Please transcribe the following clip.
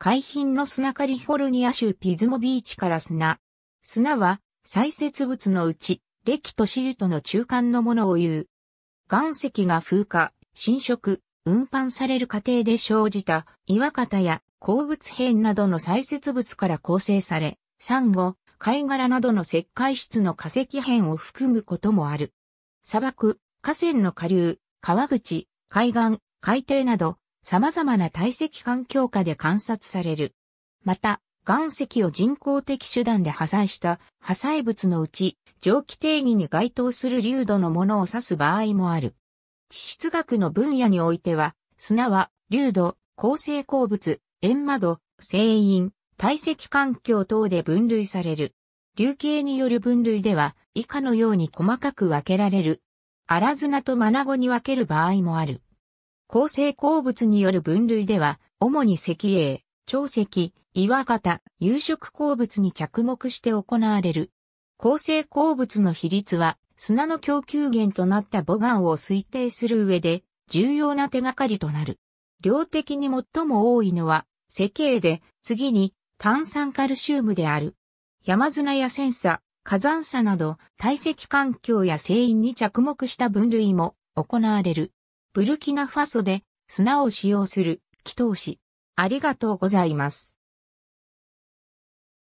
海浜の砂カリフォルニア州ピズモビーチから砂。砂は、砕設物のうち、歴とシルトの中間のものを言う。岩石が風化、侵食、運搬される過程で生じた岩型や鉱物片などの砕設物から構成され、サンゴ、貝殻などの石灰質の化石片を含むこともある。砂漠、河川の下流、川口、海岸、海底など、様々な堆積環境下で観察される。また、岩石を人工的手段で破砕した破砕物のうち、蒸気定義に該当する流度のものを指す場合もある。地質学の分野においては、砂は、流度、構成鉱物、円窓、聖因、堆積環境等で分類される。流形による分類では、以下のように細かく分けられる。荒砂とマナゴに分ける場合もある。構成鉱物による分類では、主に石英、長石、岩型、有色鉱物に着目して行われる。構成鉱物の比率は、砂の供給源となった母岩を推定する上で、重要な手がかりとなる。量的に最も多いのは、石英で、次に炭酸カルシウムである。山砂や戦砂、火山砂など、堆積環境や製因に着目した分類も行われる。ブルキナファソで砂を使用する祈祷師。ありがとうございます。